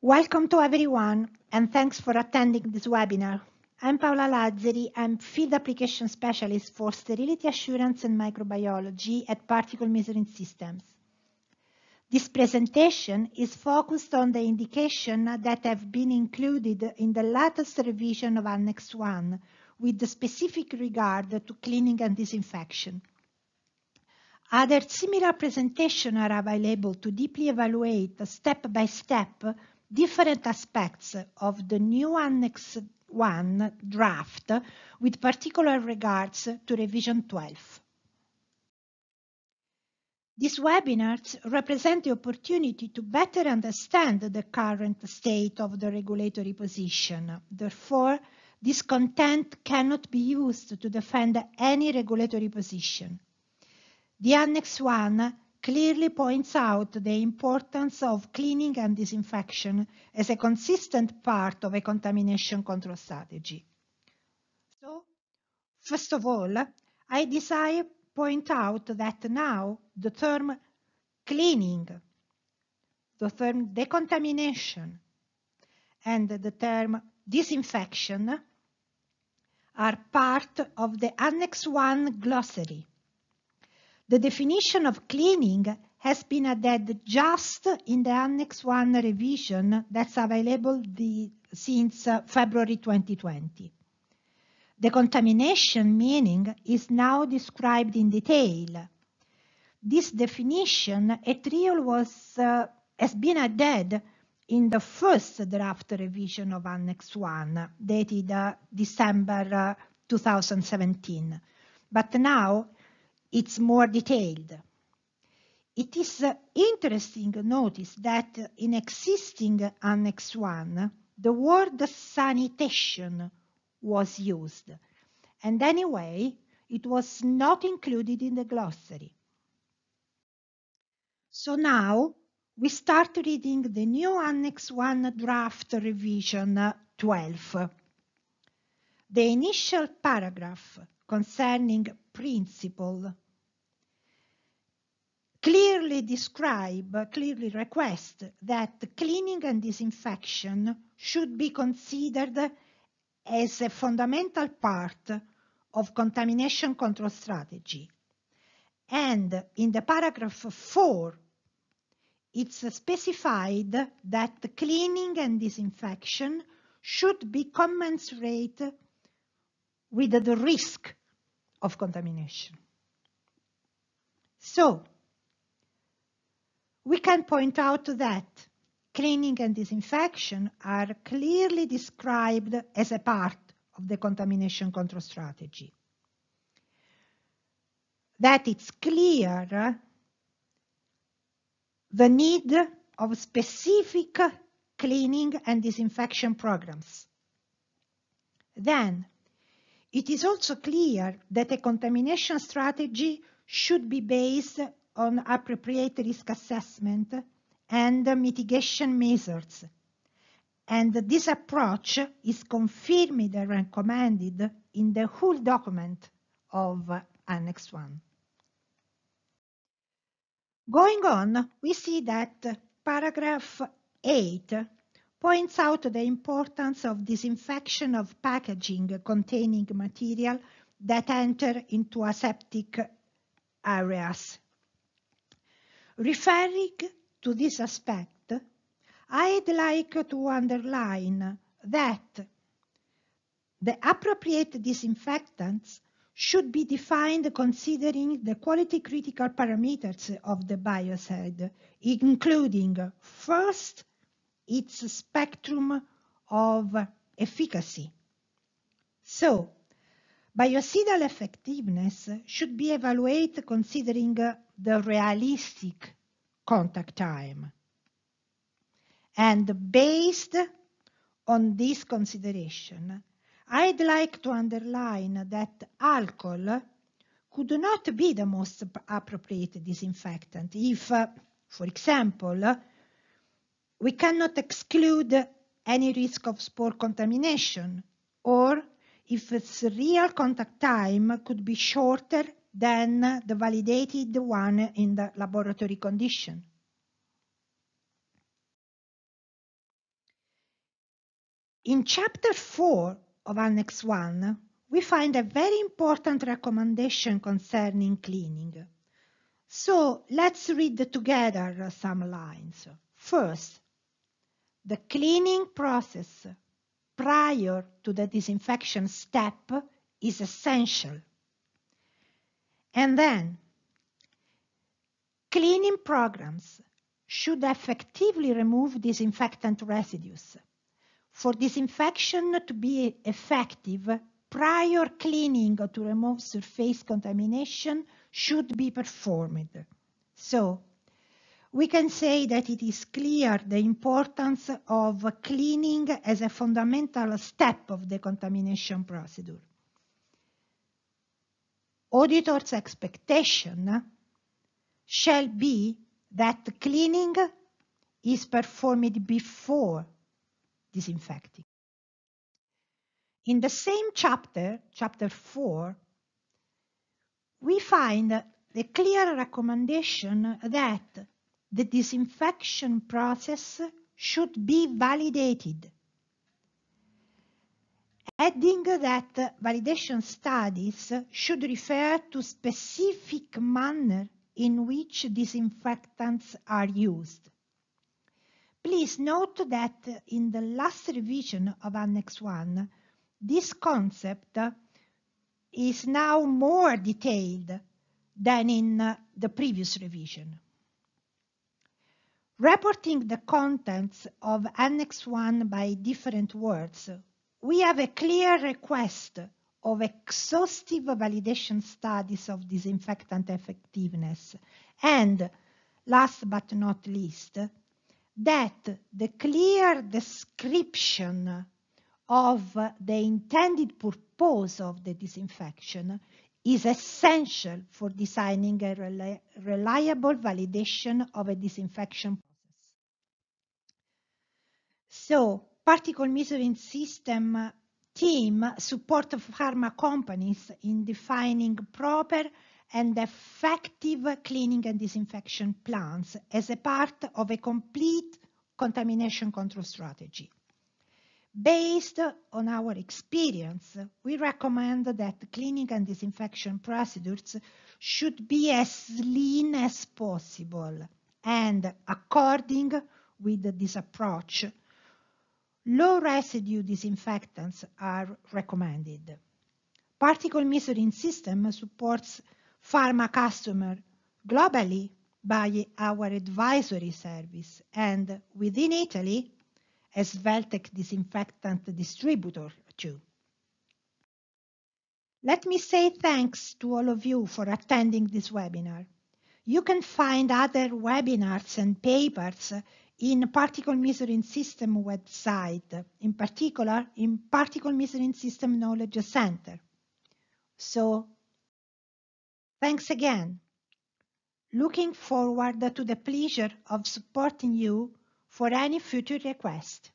Welcome to everyone, and thanks for attending this webinar. I'm Paola Lazzeri. I'm Field Application Specialist for Sterility Assurance and Microbiology at Particle Measuring Systems. This presentation is focused on the indications that have been included in the latest revision of Annex 1, with specific regard to cleaning and disinfection. Other similar presentations are available to deeply evaluate step by step different aspects of the new Annex 1 draft with particular regards to Revision 12. These webinars represent the opportunity to better understand the current state of the regulatory position. Therefore, this content cannot be used to defend any regulatory position. The Annex 1 clearly points out the importance of cleaning and disinfection as a consistent part of a contamination control strategy. So, first of all, I desire point out that now the term cleaning, the term decontamination, and the term disinfection are part of the Annex 1 glossary the definition of cleaning has been added just in the Annex 1 revision that's available the, since uh, February 2020. The contamination meaning is now described in detail. This definition a real was, uh, has been added in the first draft revision of Annex 1, dated uh, December uh, 2017, but now it's more detailed. It is uh, interesting to notice that in existing Annex 1, the word sanitation was used. And anyway, it was not included in the glossary. So now we start reading the new Annex 1 draft revision 12. The initial paragraph concerning principle. Clearly describe, clearly request that cleaning and disinfection should be considered as a fundamental part of contamination control strategy. And in the paragraph 4, it's specified that cleaning and disinfection should be commensurate with the risk of contamination. So, we can point out that cleaning and disinfection are clearly described as a part of the contamination control strategy. That it's clear the need of specific cleaning and disinfection programs. Then it is also clear that a contamination strategy should be based on appropriate risk assessment and mitigation measures. And this approach is confirmed and recommended in the whole document of Annex 1. Going on, we see that paragraph 8 points out the importance of disinfection of packaging containing material that enter into aseptic areas. Referring to this aspect, I'd like to underline that the appropriate disinfectants should be defined considering the quality critical parameters of the biocide, including first its spectrum of efficacy. So, biocidal effectiveness should be evaluated considering the realistic contact time. And based on this consideration, I'd like to underline that alcohol could not be the most appropriate disinfectant if, for example, we cannot exclude any risk of spore contamination or if its real contact time could be shorter than the validated one in the laboratory condition. In chapter 4 of Annex 1, we find a very important recommendation concerning cleaning. So let's read together some lines. First, the cleaning process prior to the disinfection step is essential. And then, cleaning programs should effectively remove disinfectant residues. For disinfection to be effective, prior cleaning to remove surface contamination should be performed. So, we can say that it is clear the importance of cleaning as a fundamental step of the contamination procedure. Auditors' expectation shall be that cleaning is performed before disinfecting. In the same chapter, chapter 4, we find the clear recommendation that the disinfection process should be validated. Adding that validation studies should refer to specific manner in which disinfectants are used. Please note that in the last revision of Annex 1, this concept is now more detailed than in the previous revision. Reporting the contents of Annex 1 by different words, we have a clear request of exhaustive validation studies of disinfectant effectiveness and, last but not least, that the clear description of the intended purpose of the disinfection is essential for designing a reliable validation of a disinfection so particle measuring system team support pharma companies in defining proper and effective cleaning and disinfection plans as a part of a complete contamination control strategy. Based on our experience, we recommend that cleaning and disinfection procedures should be as lean as possible and according with this approach, Low residue disinfectants are recommended. Particle measuring system supports pharma customer globally by our advisory service and within Italy as Veltec disinfectant distributor too. Let me say thanks to all of you for attending this webinar. You can find other webinars and papers in particle measuring system website, in particular in particle measuring system knowledge center. So thanks again. Looking forward to the pleasure of supporting you for any future request.